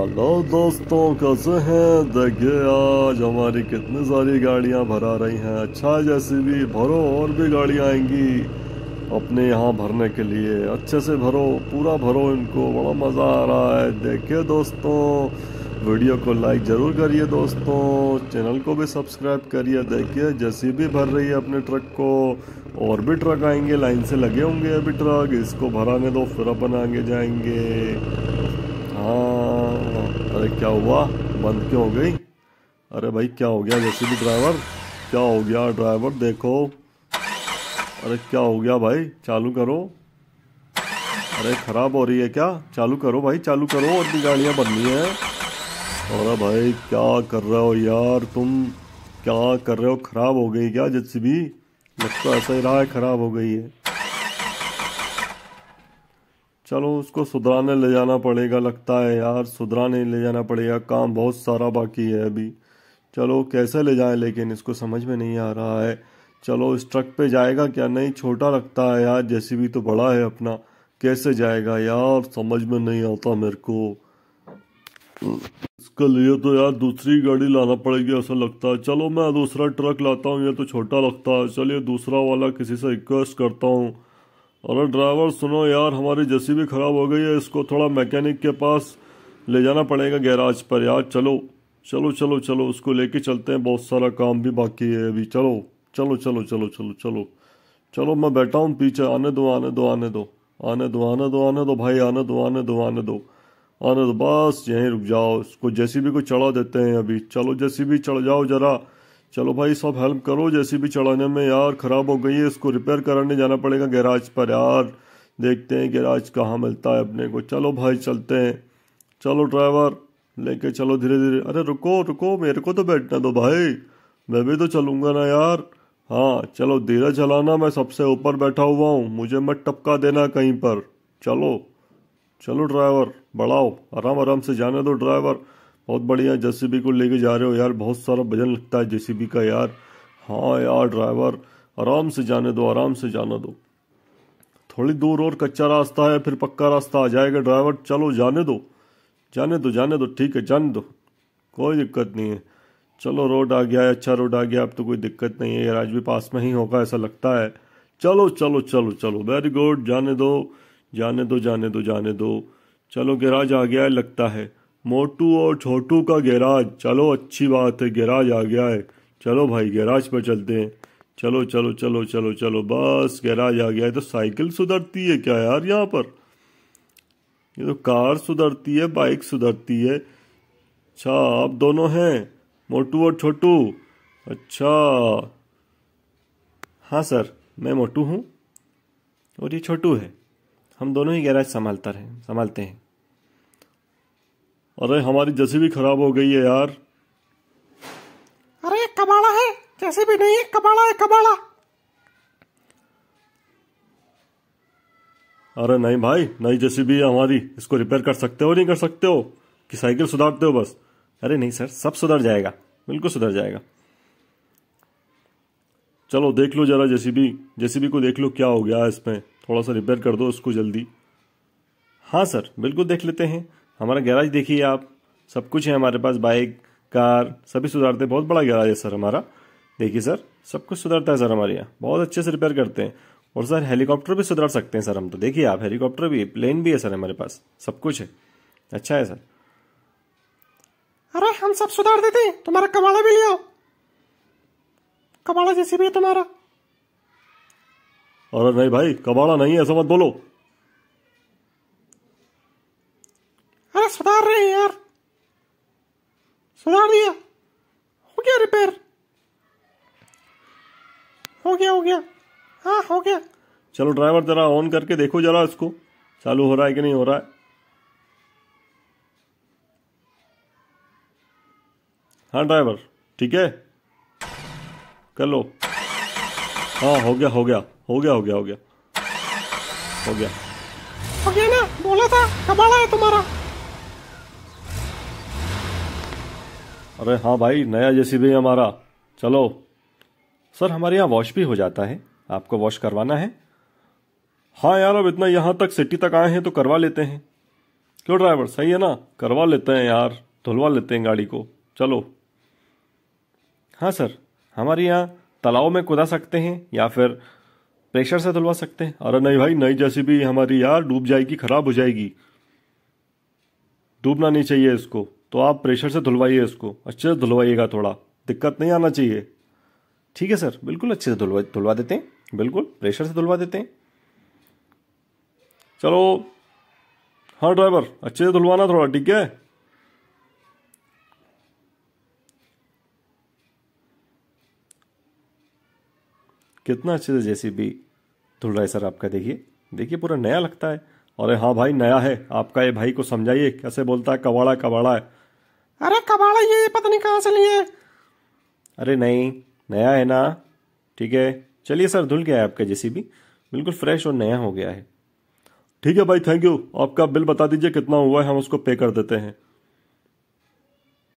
hello दोस्तों कैसे हैं देखिए आज हमारी कितनी सारी गाड़ियां भरा रही हैं अच्छा जैसे भी भरो और भी गाड़ियां आएंगी अपने यहाँ भरने के लिए अच्छे से भरो पूरा भरो इनको बड़ा मज़ा आ रहा है देखिए दोस्तों वीडियो को लाइक ज़रूर करिए दोस्तों चैनल को भी सब्सक्राइब करिए देखिए जैसी भी भर रही है अपने ट्रक को और भी ट्रक आएंगे लाइन से लगे होंगे अभी ट्रक इसको भराने दो फिर अपन आगे जाएंगे हाँ अरे क्या हुआ बंद क्यों हो गई अरे भाई क्या हो गया जैसे भी ड्राइवर क्या हो गया ड्राइवर देखो अरे क्या हो गया भाई चालू करो अरे ख़राब हो रही है क्या चालू करो भाई चालू करो और भी गाड़ियाँ बन रही हैं अरे भाई क्या कर रहे हो यार तुम क्या कर रहे हो ख़राब हो गई क्या जैसे भी लगता ऐसा ही रहा है ख़राब हो गई है चलो उसको सुधराने ले जाना पड़ेगा लगता है यार सुधराने ले जाना पड़ेगा काम बहुत सारा बाकी है अभी चलो कैसे ले जाए लेकिन इसको समझ में नहीं आ रहा है चलो इस ट्रक पे जाएगा क्या नहीं छोटा लगता है यार जैसी भी तो बड़ा है अपना कैसे जाएगा यार समझ में नहीं आता मेरे को इसके लिए तो यार दूसरी गाड़ी लाना पड़ेगी ऐसा लगता है चलो मैं दूसरा ट्रक लाता हूँ ये तो छोटा लगता है चलिए दूसरा वाला किसी से रिक्वेस्ट करता हूँ अरे ड्राइवर सुनो यार हमारी जैसी भी ख़राब हो गई है इसको थोड़ा मैकेनिक के पास ले जाना पड़ेगा गैराज पर यार चलो चलो चलो चलो उसको लेके चलते हैं बहुत सारा काम भी बाकी है अभी चलो चलो चलो चलो चलो चलो चलो मैं बैठा हूँ पीछे आने दो आने दो आने दो आने दो आने दो आने दो भाई आने दो आने दो आने दो आने दो बस यहीं रुक जाओ उसको जैसी भी को चढ़ा देते हैं अभी चलो जैसी भी चढ़ जाओ जरा चलो भाई सब हेल्प करो जैसी भी चढ़ाने में यार ख़राब हो गई है इसको रिपेयर कराने जाना पड़ेगा गैराज पर यार देखते हैं गैराज कहाँ मिलता है अपने को चलो भाई चलते हैं चलो ड्राइवर लेके चलो धीरे धीरे अरे रुको रुको मेरे को तो बैठना दो भाई मैं भी तो चलूँगा ना यार हाँ चलो धीरे चलाना मैं सबसे ऊपर बैठा हुआ हूँ मुझे मत टपका देना कहीं पर चलो चलो ड्राइवर बढ़ाओ आराम आराम से जाने दो ड्राइवर बहुत बढ़िया जेसीबी को लेके जा रहे हो यार बहुत सारा वजन लगता है जेसीबी का यार हाँ यार ड्राइवर आराम से जाने दो आराम से जाना दो थोड़ी दूर और कच्चा रास्ता है फिर पक्का रास्ता आ जाएगा ड्राइवर चलो जाने दो जाने दो जाने दो ठीक है जाने दो कोई दिक्कत नहीं है चलो रोड आ गया है अच्छा रोड आ गया अब तो कोई दिक्कत नहीं है यार आज भी पास में ही होगा ऐसा लगता है चलो चलो चलो चलो वेरी गुड जाने दो जाने दो जाने दो जाने दो चलो गैराज आ गया है लगता है मोटू और छोटू का गैराज चलो अच्छी बात है गैराज आ गया है चलो भाई गैराज पर चलते हैं चलो चलो चलो चलो चलो बस गैराज आ गया है तो साइकिल सुधरती है क्या यार यहाँ पर ये तो कार सुधरती है बाइक सुधरती है अच्छा आप दोनों हैं मोटू और छोटू अच्छा हाँ सर मैं मोटू हूँ और ये छोटू है हम दोनों ही गैराज संभालता रहे संभालते हैं अरे हमारी जैसी भी खराब हो गई है यार अरे कबाड़ा है जैसे भी नहीं है कबाड़ा है कबाड़ा अरे नहीं भाई नई जेसीबी है हमारी इसको रिपेयर कर सकते हो नहीं कर सकते हो कि साइकिल सुधारते हो बस अरे नहीं सर सब सुधर जाएगा बिल्कुल सुधर जाएगा चलो देख लो जरा जेसीबी जेसीबी को देख लो क्या हो गया इसमें थोड़ा सा रिपेयर कर दो इसको जल्दी हाँ सर बिल्कुल देख लेते हैं हमारा गैराज देखिए आप सब कुछ है हमारे पास बाइक कार सभी सुधारते हैं बहुत बड़ा गैराज है सर हमारा देखिए सर सब कुछ सुधारता है सर हमारे यहाँ बहुत अच्छे से रिपेयर करते हैं और सर हेलीकॉप्टर भी सुधार सकते हैं सर हम तो देखिए आप हेलीकॉप्टर भी प्लेन भी है सर हमारे पास सब कुछ है अच्छा है सर अरे हम सब सुधार देते हैं तुम्हारा कबाड़ा भी ले कबाड़ा जैसे भी है तुम्हारा अरे नहीं भाई कबाड़ा नहीं है ऐसा मत बोलो सुधार रहे हैं यार सुधार दिया हो गया रिपेयर हो गया हो गया हाँ हो गया चलो ड्राइवर जरा ऑन करके देखो जरा इसको चालू हो रहा है कि नहीं हो रहा है हाँ ड्राइवर ठीक है कर लो हाँ हो गया हो गया हो गया हो गया हो गया हो गया हो गया ना बोला था कबाड़ा है तुम्हारा अरे हाँ भाई नया जेसीबी हमारा चलो सर हमारे यहाँ वॉश भी हो जाता है आपको वॉश करवाना है हाँ यार अब इतना यहाँ तक सिटी तक आए हैं तो करवा लेते हैं क्यों ड्राइवर सही है ना करवा लेते हैं यार धुलवा लेते हैं गाड़ी को चलो हाँ सर हमारे यहाँ तालाब में कुदा सकते हैं या फिर प्रेशर से धुलवा सकते हैं अरे नहीं भाई नई जैसी भी हमारी यार डूब जाएगी खराब हो जाएगी डूबना नहीं चाहिए इसको तो आप प्रेशर से धुलवाइए इसको अच्छे से धुलवाइएगा थोड़ा दिक्कत नहीं आना चाहिए ठीक है सर बिल्कुल अच्छे से धुलवा धुलवा देते हैं बिल्कुल प्रेशर से धुलवा देते हैं चलो हाँ ड्राइवर अच्छे से धुलवाना थोड़ा ठीक है कितना अच्छे से जैसे भी धुल रहा है सर आपका देखिए देखिए पूरा नया लगता है अरे हाँ भाई नया है आपका ये भाई को समझाइए कैसे बोलता है कबाड़ा कबाड़ा है अरे कबाड़ा ये पता नहीं कहाँ से लिए अरे नहीं नया है ना ठीक है चलिए सर धुल गया है आपका जेसीबी बिल्कुल फ्रेश और नया हो गया है ठीक है भाई थैंक यू आपका बिल बता दीजिए कितना हुआ है हम उसको पे कर देते हैं